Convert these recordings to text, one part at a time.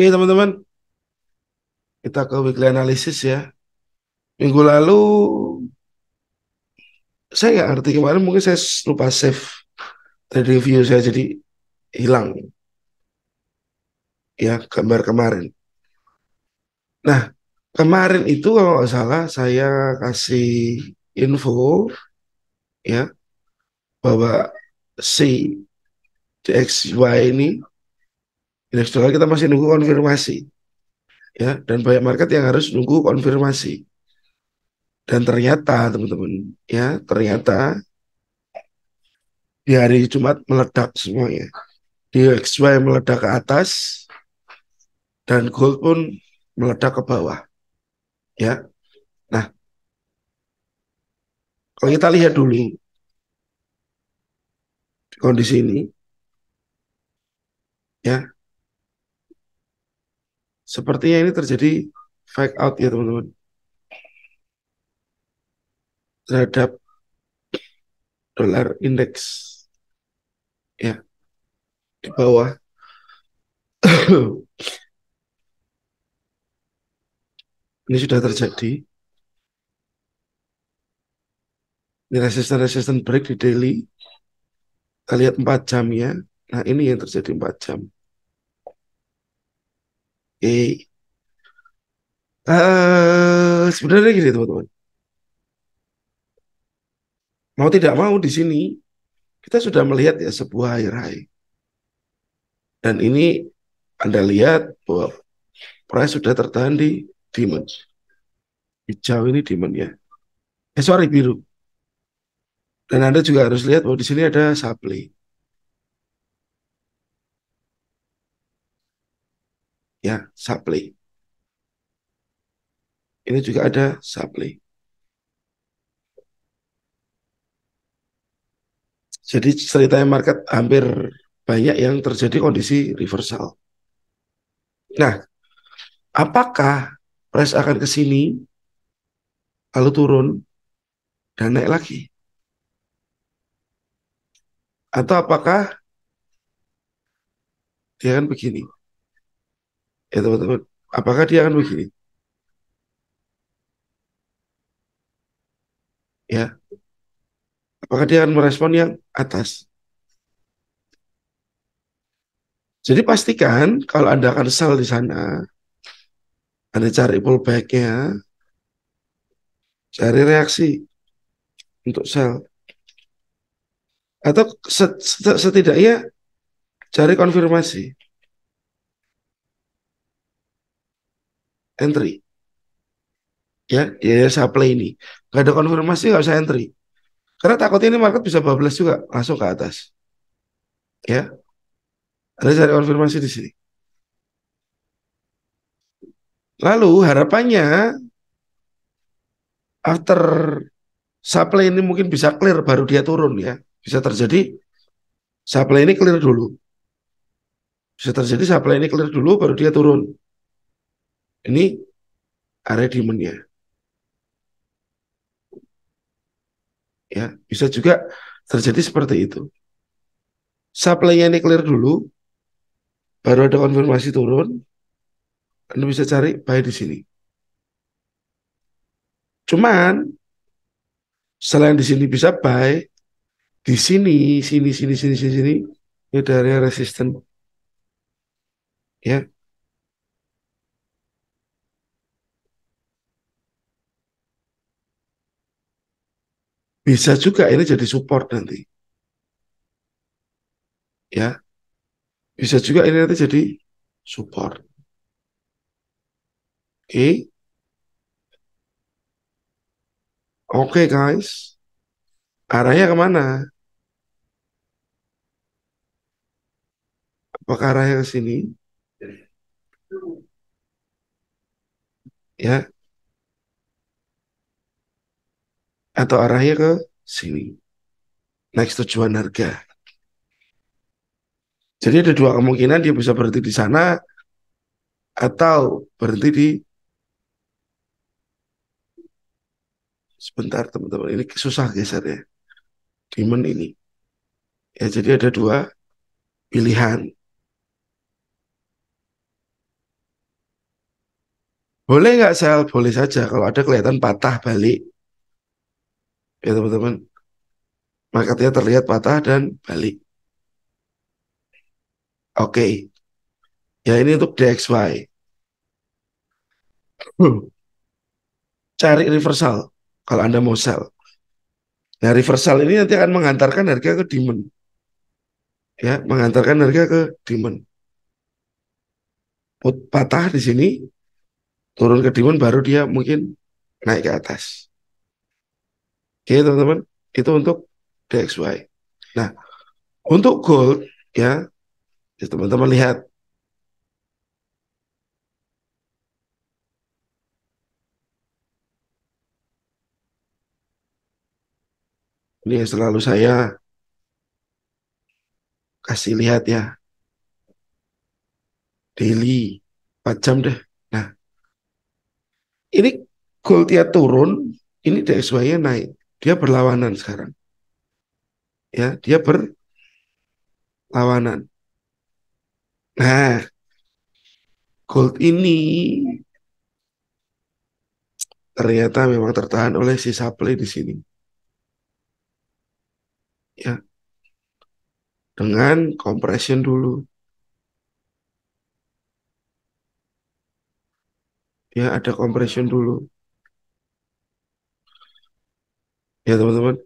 Oke teman-teman, kita ke weekly analisis ya. Minggu lalu saya nggak ngerti kemarin mungkin saya lupa save dari review saya jadi hilang ya gambar kemarin. Nah kemarin itu kalau nggak salah saya kasih info ya bahwa si DXY ini Indeks gitu. dolar kita masih nunggu konfirmasi. Ya, dan banyak market yang harus nunggu konfirmasi. Dan ternyata teman-teman, ya, ternyata di hari Jumat meledak semuanya. Di XY meledak ke atas dan gold pun meledak ke bawah. Ya. Nah, kalau kita lihat dulu kondisi ini, ya Sepertinya ini terjadi fake out ya teman-teman. Terhadap dolar indeks. Ya. Di bawah. ini sudah terjadi. Ini resisten-resisten break di daily. Kita lihat 4 ya, Nah ini yang terjadi 4 jam. Okay. uh, eh, eh, sebenarnya gini teman-teman mau tidak mau di sini kita sudah melihat ya sebuah air dan ini anda lihat bahwa price sudah tertahan di demon hijau ini demon ya eh sorry biru dan anda juga harus lihat bahwa di sini ada supply ya supply. Ini juga ada supply. Jadi ceritanya market hampir banyak yang terjadi kondisi reversal. Nah, apakah price akan ke sini lalu turun dan naik lagi? Atau apakah dia ya kan begini? ya teman-teman apakah dia akan begini ya apakah dia akan merespon yang atas jadi pastikan kalau anda akan sell di sana anda cari pullback-nya, cari reaksi untuk sell, atau setidaknya cari konfirmasi entry. Ya, ya supply ini. Gak ada konfirmasi nggak usah entry. Karena takutnya ini market bisa bablas juga langsung ke atas. Ya. ada cari konfirmasi di sini. Lalu harapannya after supply ini mungkin bisa clear baru dia turun ya. Bisa terjadi supply ini clear dulu. Bisa terjadi supply ini clear dulu baru dia turun. Ini area demandnya, Ya, bisa juga terjadi seperti itu. Supply-nya ini clear dulu, baru ada konfirmasi turun, Anda bisa cari buy di sini. Cuman, selain di sini bisa buy, di sini, sini, sini, sini, sini, sini, ini dari resisten. Ya, bisa juga ini jadi support nanti. Ya. Bisa juga ini nanti jadi support. Oke. Okay. Oke okay, guys. Arahnya kemana? Apakah arahnya ke sini? Ya. atau arahnya ke sini. Next tujuan harga. Jadi ada dua kemungkinan dia bisa berhenti di sana atau berhenti di sebentar teman-teman ini susah geser ya demon ini ya jadi ada dua pilihan boleh nggak sel boleh saja kalau ada kelihatan patah balik ya teman-teman marketnya terlihat patah dan balik oke okay. ya ini untuk DXY cari reversal kalau anda mau sell nah reversal ini nanti akan mengantarkan harga ke demand ya mengantarkan harga ke Put patah di sini turun ke demand baru dia mungkin naik ke atas Oke okay, teman-teman, itu untuk DXY. Nah, untuk gold ya, ya, teman-teman lihat. Ini yang selalu saya kasih lihat ya. Daily, 4 jam deh. Nah, ini Gold ya turun, ini DXY-nya naik. Dia berlawanan sekarang. Ya, dia berlawanan. Nah, gold ini ternyata memang tertahan oleh si supply di sini. Ya. Dengan compression dulu. Ya, ada compression dulu ya teman-teman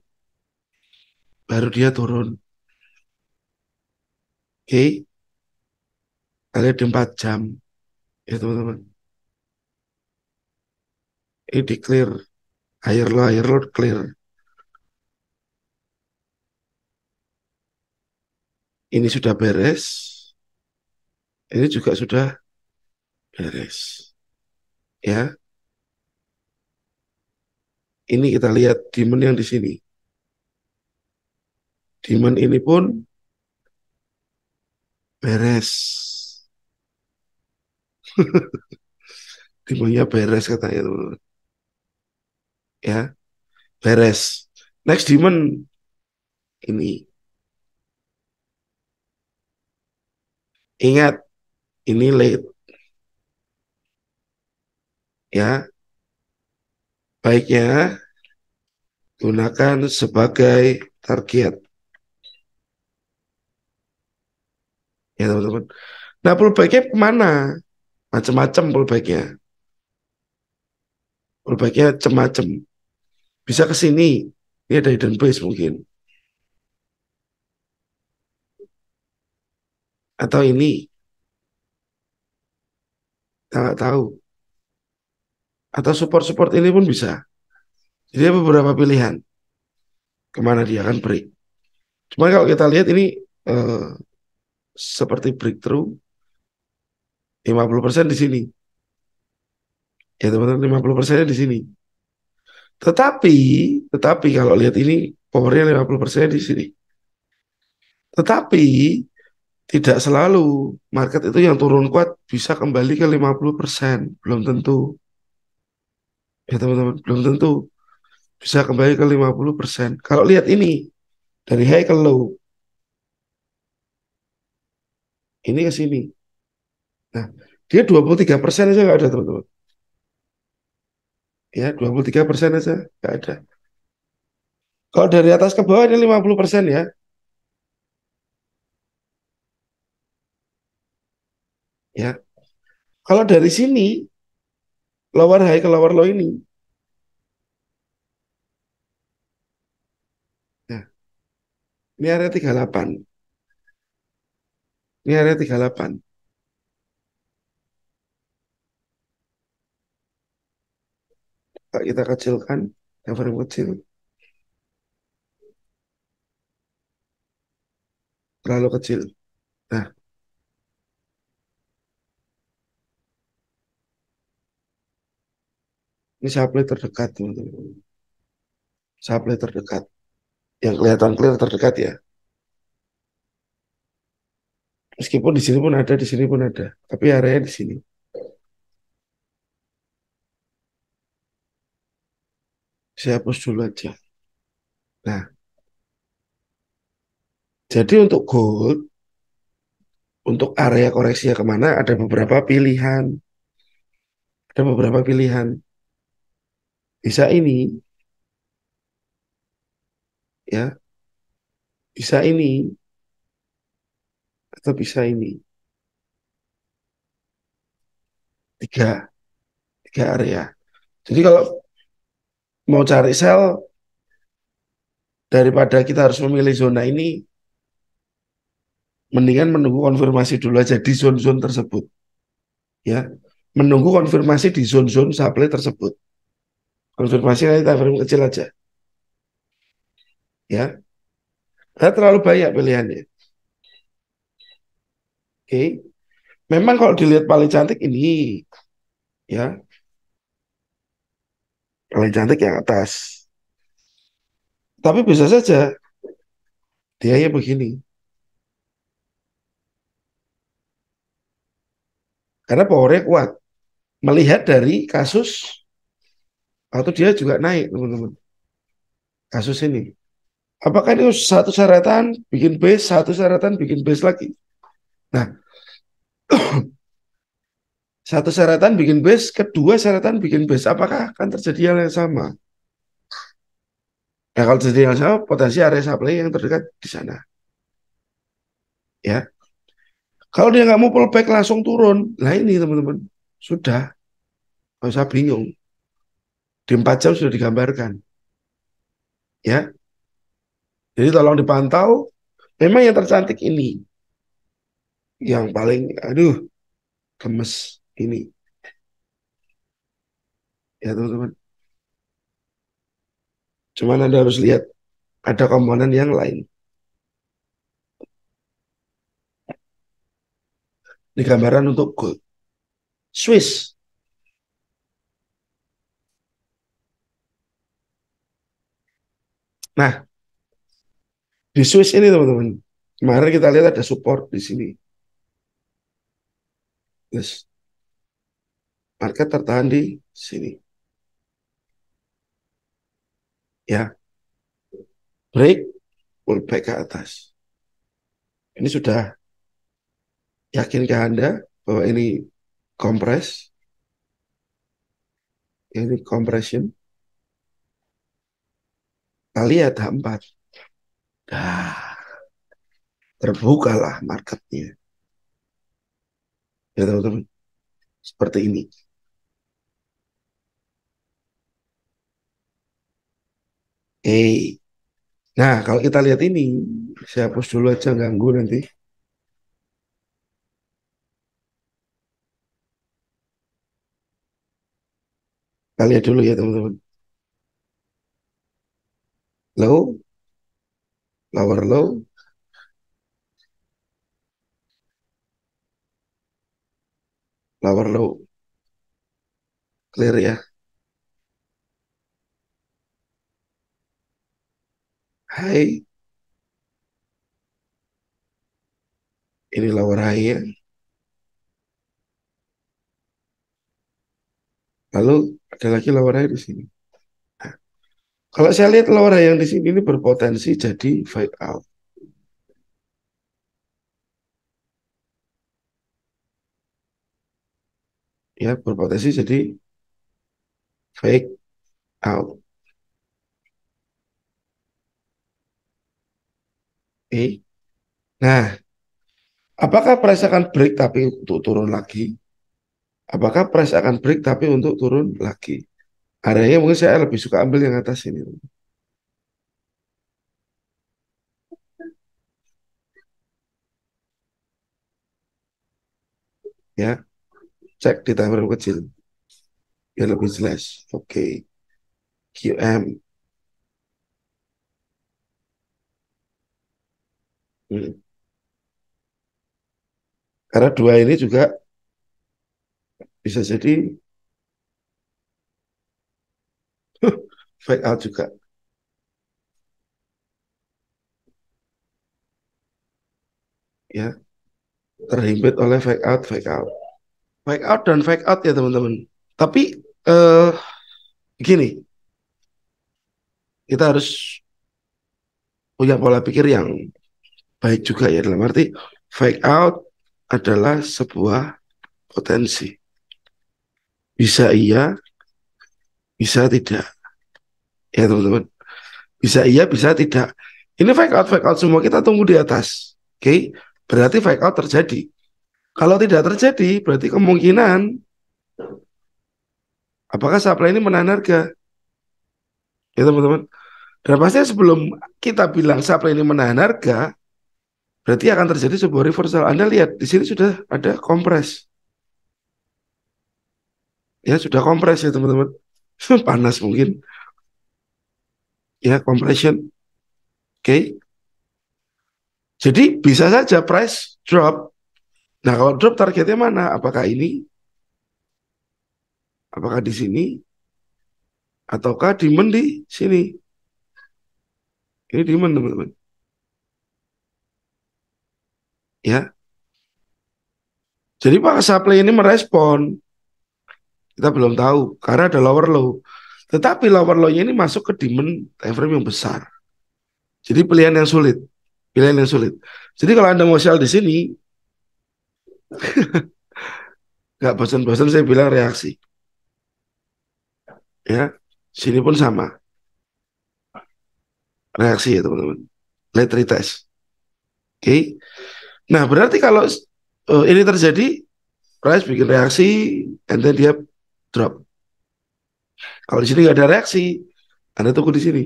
baru dia turun oke okay. ada di 4 jam ya teman-teman ini di clear air lo air lo clear ini sudah beres ini juga sudah beres ya ini kita lihat demon yang di sini. Demon ini pun beres. Demonnya beres katanya teman-teman. Ya, beres. Next demon ini. Ingat, ini late. Ya, baiknya gunakan sebagai target. Ya teman-teman. Nah pullbacknya kemana? Macam-macam pullbacknya. Pullbacknya macam-macam. Bisa ke sini. Ini ada hidden base mungkin. Atau ini. Tidak tahu. Atau support-support ini pun bisa. Jadi beberapa pilihan kemana dia akan break. Cuma kalau kita lihat ini eh, seperti breakthrough 50% di sini. Ya teman-teman 50% di sini. Tetapi, tetapi kalau lihat ini powernya 50% di sini. Tetapi tidak selalu market itu yang turun kuat bisa kembali ke 50%, belum tentu. Ya teman-teman, belum tentu bisa kembali ke 50%. Kalau lihat ini dari high ke low. Ini ke sini. Nah, dia 23% persen aja nggak ada, teman-teman. Ya, 23% persen aja nggak ada. Kalau dari atas ke bawah ini 50% persen ya. Ya. Kalau dari sini lower high ke lower low ini Ini area 38. Ini area 38. Kita kecilkan, yang paling kecil. Terlalu kecil. Nah, Ini supply terdekat, teman-teman. Supply terdekat yang kelihatan clear terdekat ya. Meskipun di sini pun ada, di sini pun ada, tapi area di sini. Saya hapus dulu aja. Nah, jadi untuk gold, untuk area koreksi ya kemana, ada beberapa pilihan. Ada beberapa pilihan. Bisa ini, ya bisa ini atau bisa ini tiga tiga area jadi kalau mau cari sel daripada kita harus memilih zona ini mendingan menunggu konfirmasi dulu aja di zon-zon tersebut ya menunggu konfirmasi di zon-zon supply tersebut konfirmasi kita kecil aja ya karena terlalu banyak pilihannya oke memang kalau dilihat paling cantik ini ya paling cantik yang atas tapi bisa saja dia ya begini karena powernya kuat melihat dari kasus atau dia juga naik teman-teman kasus ini Apakah itu satu syaratan bikin base, satu syaratan bikin base lagi? Nah, satu syaratan bikin base, kedua syaratan bikin base. Apakah akan terjadi hal yang sama? Nah, kalau terjadi hal yang sama, potensi area supply yang terdekat di sana. Ya, kalau dia nggak mau pullback langsung turun, nah ini teman-teman sudah nggak usah bingung. Di empat jam sudah digambarkan. Ya, jadi tolong dipantau, memang yang tercantik ini. Yang paling, aduh, gemes ini. Ya teman-teman. Cuman Anda harus lihat, ada komponen yang lain. Ini gambaran untuk gold. Swiss, Nah, di Swiss ini teman-teman, kemarin kita lihat ada support di sini. Yes. Market tertahan di sini. Ya. Break, pullback ke atas. Ini sudah yakin ke Anda bahwa ini kompres. Ini compression. Kita lihat H4. Nah, terbukalah marketnya. Ya teman-teman, seperti ini. Eh, nah kalau kita lihat ini, saya hapus dulu aja ganggu nanti. Kita lihat dulu ya teman-teman. Lalu lower low lower low clear ya high ini lower high ya lalu ada lagi lower high di sini kalau saya lihat Laura yang di sini ini berpotensi jadi fight out. Ya, berpotensi jadi fake out. Oke. Nah, apakah price akan break tapi untuk turun lagi? Apakah price akan break tapi untuk turun lagi? Areanya mungkin saya lebih suka ambil yang atas ini. Ya, cek di timer kecil biar lebih jelas. Oke, okay. QM. Hmm. Karena dua ini juga bisa jadi fake out juga. Ya, terhimpit oleh fake out, fake out, fake out dan fake out ya teman-teman. Tapi eh, gini, kita harus punya pola pikir yang baik juga ya dalam arti fake out adalah sebuah potensi. Bisa iya, bisa tidak ya teman-teman bisa iya bisa tidak ini fake out fake out semua kita tunggu di atas oke okay? berarti fake out terjadi kalau tidak terjadi berarti kemungkinan apakah supply ini menahan harga ya teman-teman dan pastinya sebelum kita bilang supply ini menahan harga berarti akan terjadi sebuah reversal Anda lihat di sini sudah ada kompres ya sudah kompres ya teman-teman panas mungkin ya compression. Oke. Okay. Jadi bisa saja price drop. Nah, kalau drop targetnya mana? Apakah ini? Apakah di sini? Ataukah di di sini? Ini di teman-teman. Ya. Jadi Pak supply ini merespon. Kita belum tahu karena ada lower low. Tetapi lawan lawannya ini masuk ke dimen time frame yang besar. Jadi pilihan yang sulit. Pilihan yang sulit. Jadi kalau Anda mau sell di sini, nggak bosan-bosan saya bilang reaksi. Ya, sini pun sama. Reaksi ya teman-teman. Let retest. Oke. Okay. Nah, berarti kalau uh, ini terjadi, price bikin reaksi, and then dia drop. Kalau di sini nggak ada reaksi, Anda tunggu di sini.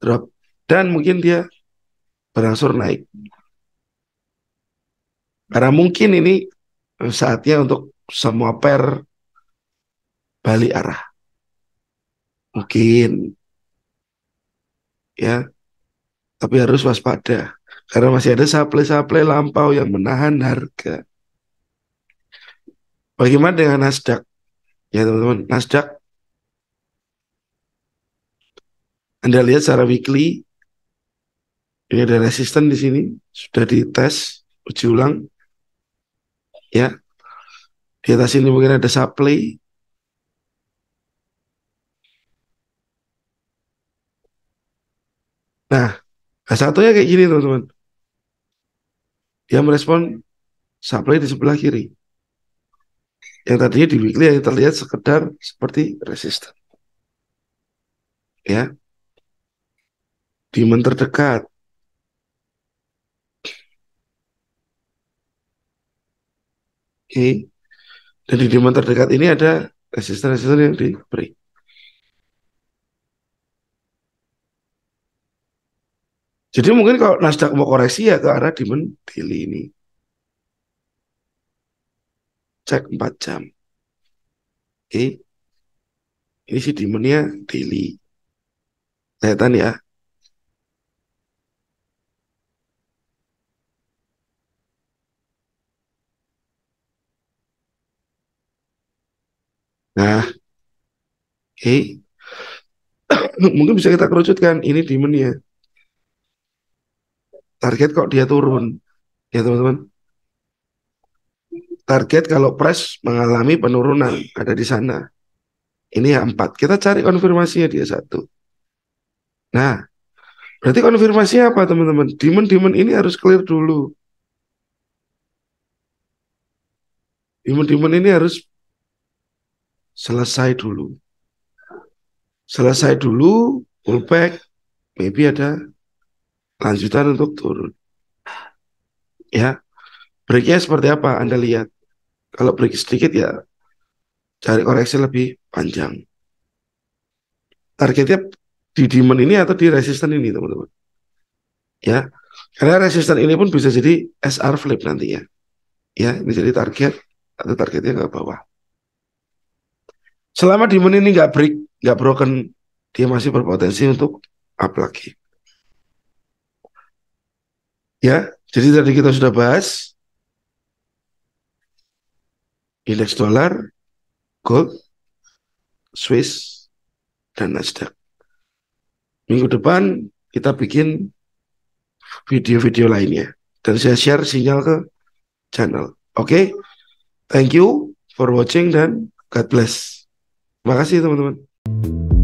Drop. Dan mungkin dia berangsur naik. Karena mungkin ini saatnya untuk semua per balik arah. Mungkin. Ya. Tapi harus waspada. Karena masih ada supply-supply lampau yang menahan harga. Bagaimana dengan Nasdaq? Ya teman-teman, Nasdaq. Anda lihat secara weekly, ini ada resisten di sini, sudah dites, uji ulang. Ya, di atas ini mungkin ada supply, Nah, satu nah, satunya kayak gini teman-teman. Dia merespon supply di sebelah kiri yang tadi di weekly yang terlihat sekedar seperti resisten. Ya. Demon terdekat. Oke. Okay. Dan di demon terdekat ini ada resisten-resisten yang diberi. Jadi mungkin kalau Nasdaq mau koreksi ya ke arah demon daily ini cek 4 jam. Oke. Okay. Ini si demonnya daily. Kelihatan ya. Nah, oke. Okay. Mungkin bisa kita kerucutkan ini demonnya. Target kok dia turun. Ya teman-teman target kalau press mengalami penurunan ada di sana. Ini yang empat. Kita cari konfirmasinya dia satu. Nah, berarti konfirmasinya apa teman-teman? Demon-demon ini harus clear dulu. Demon-demon ini harus selesai dulu. Selesai dulu, pullback, maybe ada lanjutan untuk turun. Ya, breaknya seperti apa? Anda lihat. Kalau break sedikit ya cari koreksi lebih panjang. Targetnya di demand ini atau di resisten ini teman-teman. Ya, karena resisten ini pun bisa jadi SR flip nantinya. Ya, ini jadi target atau targetnya ke bawah. Selama demand ini nggak break, nggak broken, dia masih berpotensi untuk up lagi. Ya, jadi tadi kita sudah bahas US dollar, gold, Swiss, dan Nasdaq. Minggu depan kita bikin video-video lainnya. Dan saya share sinyal ke channel. Oke, okay? thank you for watching dan God bless. Terima kasih teman-teman.